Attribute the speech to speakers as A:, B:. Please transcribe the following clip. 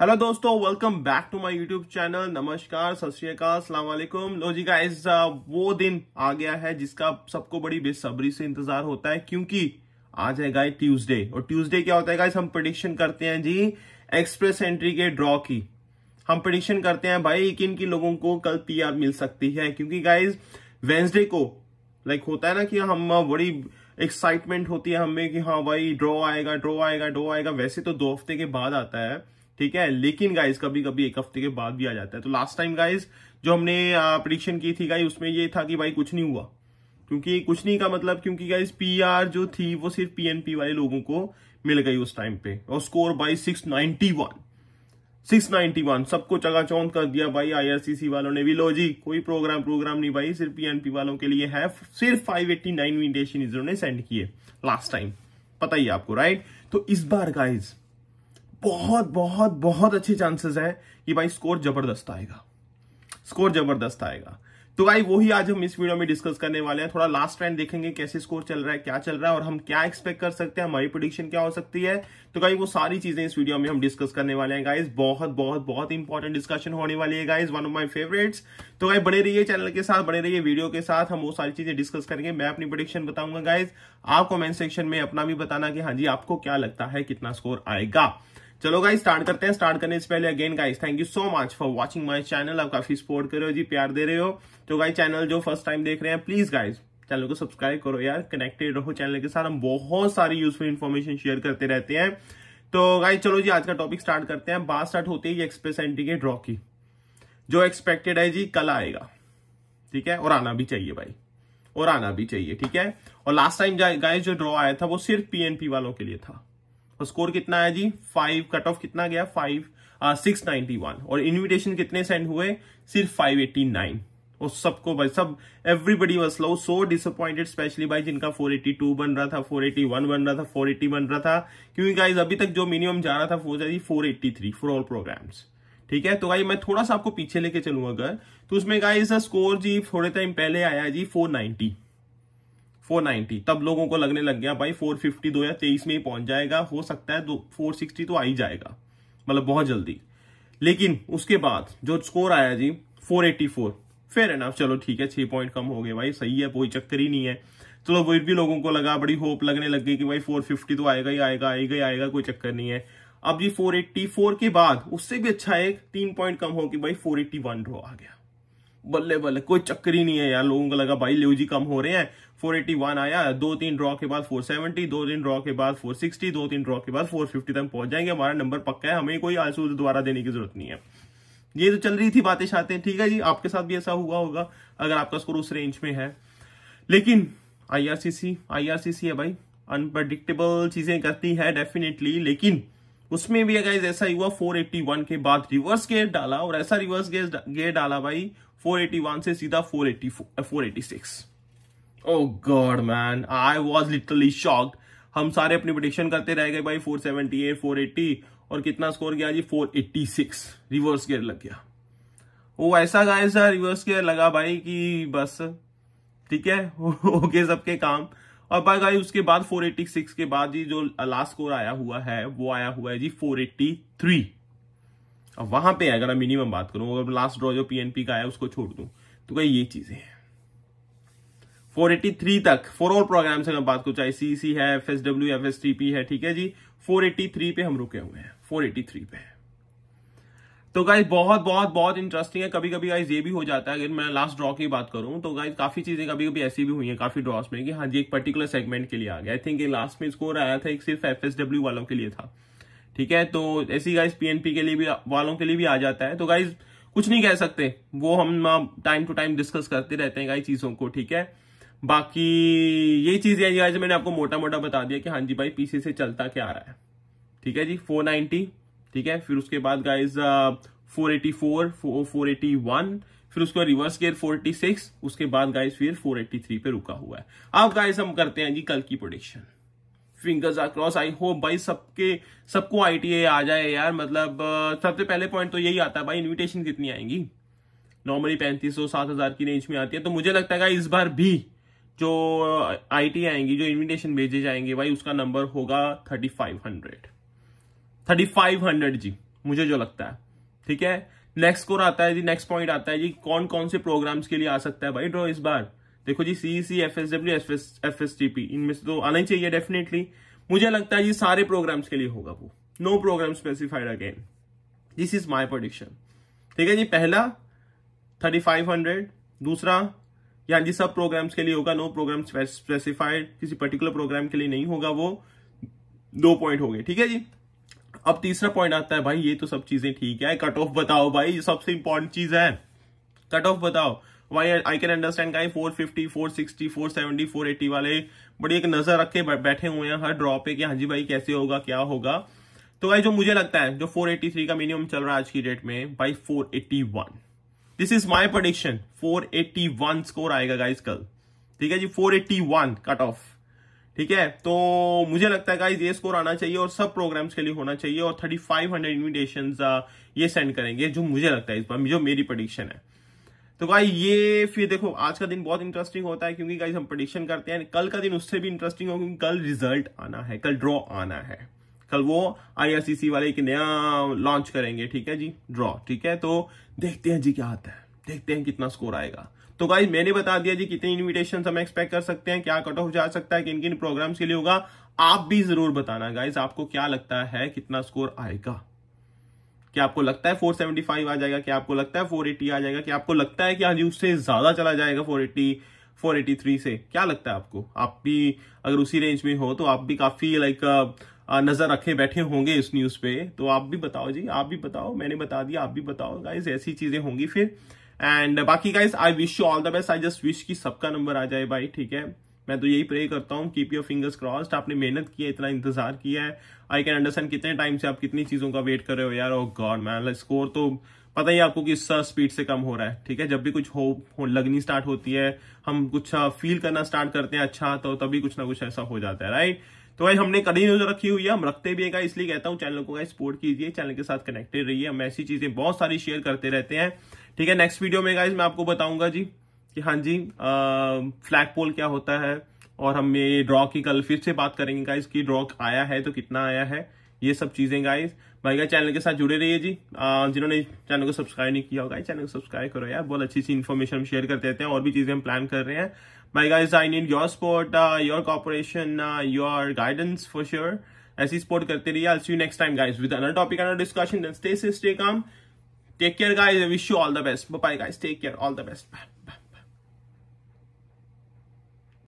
A: hello दोस्तों welcome back to my YouTube channel नमस्कार सत लो जी गाइस uh, वो दिन आ गया है जिसका सबको बड़ी बेसब्री से इंतजार होता है क्योंकि आज है गाय ट्यूसडे और ट्यूसडे क्या होता है गाइस हम प्रडिक्शन करते हैं जी एक्सप्रेस एंट्री के ड्रॉ की हम प्रडिक्शन करते हैं भाई किन किन लोगों को कल पी मिल सकती है क्योंकि गाइज वेंसडे को लाइक होता है ना कि हम uh, बड़ी एक्साइटमेंट होती है हमें कि हाँ भाई ड्रॉ आएगा ड्रॉ आएगा ड्रॉ आएगा वैसे तो दो हफ्ते के बाद आता है ठीक है लेकिन गाइज कभी कभी एक हफ्ते के बाद भी आ जाता है तो लास्ट टाइम गाइज जो हमने प्रडिक्शन की थी गाई उसमें ये था कि भाई कुछ नहीं हुआ क्योंकि कुछ नहीं का मतलब क्योंकि गाइज पी जो थी वो सिर्फ पीएनपी वाले लोगों को मिल गई उस टाइम पे और score by six ninety one six ninety one सबको चकाचौंध कर दिया भाई आईआरसीसी वालों ने भी लो जी कोई प्रोग्राम प्रोग्राम नहीं भाई सिर्फ पीएनपी वालों के लिए है सिर्फ फाइव एट्टी नाइन इन्विटेशन ने सेंड किए लास्ट टाइम पता ही आपको राइट तो इस बार गाइज बहुत बहुत बहुत अच्छे चांसेस है कि भाई स्कोर जबरदस्त आएगा स्कोर जबरदस्त आएगा तो भाई वही आज हम इस वीडियो में डिस्कस करने वाले हैं थोड़ा लास्ट टाइम देखेंगे कैसे स्कोर चल रहा है क्या चल रहा है और हम क्या एक्सपेक्ट कर सकते हैं हमारी प्रोडिक्शन क्या हो सकती है तो भाई वो सारी चीजें इस वीडियो में हम डिस्कस करने वाले हैं गाइज बहुत बहुत बहुत इंपॉर्टेंट डिस्कशन होने वाली है guys one of my favourites तो गाई बने रहिए चैनल के साथ बने रहिए वीडियो के साथ हम वो सारी चीजें डिस्कस करेंगे मैं अपनी प्रोडिक्शन बताऊंगा गाइज आप कॉमेंट सेक्शन में अपना भी बताना कि हाँ जी आपको क्या लगता है कितना स्कोर आएगा चलो गाइस स्टार्ट करते हैं स्टार्ट करने से पहले again guys thank you so much for watching my channel आप काफी सपोर्ट कर रहे हो जी प्यार दे रहे हो तो गाइस चैनल जो फर्स्ट टाइम देख रहे हैं प्लीज गाइस चैनल को सब्सक्राइब करो यार कनेक्टेड रहो चैनल के साथ हम बहुत सारी यूजफुल इन्फॉर्मेशन शेयर करते रहते हैं तो गाइस चलो जी आज का टॉपिक स्टार्ट करते हैं बात स्टार्ट होती है एक्सप्रेस एंटी के ड्रॉ की जो एक्सपेक्टेड है जी कल आएगा ठीक है और आना भी चाहिए भाई और आना भी चाहिए ठीक है और लास्ट टाइम गाइस जो ड्रॉ आया था वो सिर्फ पीएनपी वालों के लिए था तो स्कोर कितना आया जी फाइव कट ऑफ कितना गया फाइव सिक्स नाइनटी वन और इन्विटेशन कितने सेंड हुए सिर्फ फाइव एट्टी नाइन और सबको भाई सब everybody was low so disappointed specially भाई जिनका 482 बन रहा था 481 बन रहा था 480 बन रहा था क्योंकि गाइज अभी तक जो मिनिमम जा रहा था वो जा रही four eighty for all programs ठीक है तो भाई मैं थोड़ा सा आपको पीछे लेके चलूंगा अगर तो उसमें गाइज स्कोर जी थोड़े टाइम पहले आया जी 490 490 तब लोगों को लगने लग गया भाई 450 दो या तेईस में ही पहुंच जाएगा हो सकता है दो 460 तो आ ही जाएगा मतलब बहुत जल्दी लेकिन उसके बाद जो स्कोर आया जी 484 फेयर एंड चलो ठीक है छह पॉइंट कम हो गए भाई सही है कोई चक्कर ही नहीं है चलो वो भी लोगों को लगा बड़ी होप लगने लग गई कि भाई 450 तो आएगा ही आएगा आएगा ही आएगा कोई चक्कर नहीं है अब जी 484 के बाद उससे भी अच्छा एक तीन पॉइंट कम हो कि भाई 481 ड्रॉ आ गया बल्ले बल्ले कोई चक्कर ही नहीं है यार लोगों को लगा भाई लेजी कम हो रहे हैं 481 आया दो तीन ड्रॉ के बाद 470 दो तीन ड्रॉ के बाद 460 दो तीन ड्रॉ के बाद 450 तक पहुंच जाएंगे हमारा नंबर पक्का है हमें कोई आंसू दोबारा देने की जरूरत नहीं है ये तो चल रही थी बातें शाते ठीक है जी आपके साथ भी ऐसा हुआ होगा अगर आपका स्कोर उस रेंज में है लेकिन आईआरसीसी आईआरसीसी है भाई अनप्रडिक्टेबल चीजें करती है डेफिनेटली लेकिन उसमें भी अगर ऐसा ही हुआ 481 के बाद रिवर्स गेयर डाला और ऐसा रिवर्स गेयर डाला भाई 481 से सीधा 484 486 oh god man I was literally shocked हम सारे अपनी प्रोडिक्शन करते रह गए भाई 478 480 और कितना स्कोर गया जी 486 रिवर्स गियर लग गया वो ऐसा गाइस सर रिवर्स गियर लगा भाई कि बस ठीक है ओके सबके काम और भाई गाइस उसके बाद 486 के बाद जी जो लास्ट स्कोर आया हुआ है वो आया हुआ है जी 483 अब वहां पे अगर मैं मिनिमम बात करूं अगर लास्ट ड्रॉ जो पीएनपी का है उसको छोड़ दूं तो क्या ये चीजें हैं 483 तक फॉर ऑल प्रोग्राम से अगर बात करूं चाहे सीसी है F S W F S T P है ठीक है जी 483 पे हम रुके हुए हैं 483 पे तो गाइज बहुत बहुत बहुत इंटरेस्टिंग है कभी कभी गाइज ये भी हो जाता है अगर मैं लास्ट ड्रॉ की बात करूं तो गाइज काफी चीजें कभी कभी ऐसी भी हुई हैं काफी ड्रॉस में कि हाँ जी एक पर्टिकुलर सेगमेंट के लिए आ गया आई थिंक लास्ट में स्कोर आया था एक सिर्फ एफ एस डब्ल्यू वालों के लिए था ठीक है तो ऐसी गाइज पीएनपी के लिए भी वालों के लिए भी आ जाता है तो गाइज कुछ नहीं कह सकते वो हम टाइम टू टाइम डिस्कस करते रहते हैं गाइज चीजों को ठीक है बाकी यही चीज है गाइज मैंने आपको मोटा मोटा बता दिया कि हाँ जी भाई पीसी से चलता क्या आ रहा है ठीक है जी फोर नाइनटी ठीक है फिर उसके बाद guys four eighty four four eighty one फिर उसके बाद रिवर्स गेयर 46 उसके बाद गाइस फिर 483 पे रुका हुआ है अब गाइस हम करते हैं जी कल की prediction fingers cross I hope भाई सबके सबको आई आ जाए यार मतलब सबसे पहले पॉइंट तो यही आता है भाई इन्विटेशन कितनी आएंगी नॉर्मली पैंतीस सौ सात हज़ार की रेंज में आती है तो मुझे लगता है इस बार भी जो टी आएंगी जो इन्विटेशन भेजे जाएंगे भाई उसका नंबर होगा thirty five hundred thirty five hundred जी मुझे जो लगता है ठीक है नेक्स्ट स्कोर आता है जी नेक्स्ट पॉइंट आता है जी कौन कौन से प्रोग्राम्स के लिए आ सकता है भाई ड्रॉ इस बार देखो जी C C F S W F S T P इनमें से तो आना ही चाहिए डेफिनेटली मुझे लगता है ये सारे प्रोग्राम्स के लिए होगा वो no program specified again this is my prediction ठीक है जी पहला थर्टी फाइव हंड्रेड दूसरा या जी सब प्रोग्राम्स के लिए होगा नो प्रोग्राम स्पेसिफाइड किसी पर्टिकुलर प्रोग्राम के लिए नहीं होगा वो दो पॉइंट हो गए ठीक है जी अब तीसरा पॉइंट आता है भाई ये तो सब चीजें ठीक है कट ऑफ बताओ भाई ये सबसे इंपॉर्टेंट चीज है कट ऑफ बताओ वाई आई कैन अंडरस्टैंड का four fifty four sixty four seventy four eighty वाले बड़ी एक नजर रख के बैठे हुए हैं हर ड्रॉ पे कि हाँ जी भाई कैसे होगा क्या होगा तो भाई जो मुझे लगता है जो 483 का मिनिमम चल रहा है आज की डेट में भाई 481 this is my prediction four one score आएगा गाइज कल ठीक है जी 481 कट ऑफ ठीक है तो मुझे लगता है गाइज ये स्कोर आना चाहिए और सब प्रोग्राम्स के लिए होना चाहिए और 3500 इनविटेशंस uh, ये सेंड करेंगे जो मुझे लगता है इस बार जो मेरी प्रोडिक्शन है तो गाई ये फिर देखो आज का दिन बहुत इंटरेस्टिंग होता है क्योंकि गाइज हम प्रडिक्शन करते हैं कल का दिन उससे भी इंटरेस्टिंग होगा क्योंकि कल रिजल्ट आना है कल ड्रॉ आना है कल वो आई वाले एक नया लॉन्च करेंगे ठीक है जी ड्रॉ ठीक है तो देखते हैं जी क्या आता है देखते हैं कितना स्कोर आएगा तो गाइज मैंने बता दिया जी कितने इन्विटेशन हम एक्सपेक्ट कर सकते हैं क्या कट ऑफ जा सकता है किन किन प्रोग्राम्स के लिए होगा आप भी जरूर बताना गाइज आपको क्या लगता है कितना स्कोर आएगा क्या आपको लगता है 475 आ जाएगा क्या आपको लगता है 480 आ जाएगा क्या आपको लगता है कि हाँ जी उससे ज्यादा चला जाएगा 480 483 से क्या लगता है आपको आप भी अगर उसी रेंज में हो तो आप भी काफी लाइक नजर रखे बैठे होंगे इस न्यूज पे तो आप भी बताओ जी आप भी बताओ मैंने बता दिया आप भी बताओ गाइज ऐसी चीजें होंगी फिर एंड बाकी guys I wish you all the best I just wish की सबका नंबर आ जाए भाई ठीक है मैं तो यही प्रे करता हूँ कीप योर फिंगर्स क्रॉस्ड आपने मेहनत की है इतना इंतजार किया है आई कैन अंडरस्टैंड कितने टाइम से आप कितनी चीज़ों का वेट कर रहे हो यार ओ गॉड मैन स्कोर तो पता ही आपको किस स्पीड से कम हो रहा है ठीक है जब भी कुछ हो, हो लगनी स्टार्ट होती है हम कुछ फील हाँ, करना स्टार्ट करते हैं अच्छा तो तभी कुछ ना कुछ ऐसा हो जाता है राइट तो भाई हमने कड़ी नजर रखी हुई है हम रखते भी है इसलिए कहता हूँ चैनल को गाइस सपोर्ट कीजिए चैनल के साथ कनेक्टेड रहिए हम ऐसी चीजें बहुत सारी शेयर करते रहते हैं ठीक है नेक्स्ट वीडियो में गाइस मैं आपको बताऊंगा जी कि हाँ जी फ्लैग पोल क्या होता है और हम ये ड्रॉ की कल फिर से बात करेंगे गाइज की ड्रॉ आया है तो कितना आया है ये सब चीज़ें गाइज भाई का चैनल के साथ जुड़े रहिए जी जिन्होंने चैनल को सब्सक्राइब नहीं किया होगा चैनल को सब्सक्राइब करो यार बहुत अच्छी अच्छी इन्फॉर्मेशन हम शेयर करते रहते हैं और भी चीज़ें हम प्लान कर रहे हैं भाई guys I need your support your cooperation your guidance for sure ऐसी सपोर्ट करते रहिए I see you next time guys with another topic another discussion stay safe stay calm take care guys wish you all the best bye guys take care all the best bye